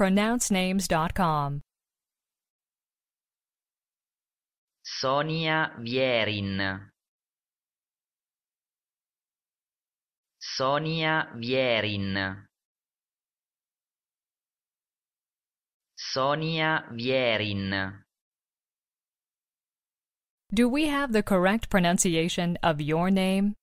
pronouncenames.com. Sonia Vierin Sonia Vierin Sonia Vierin Do we have the correct pronunciation of your name?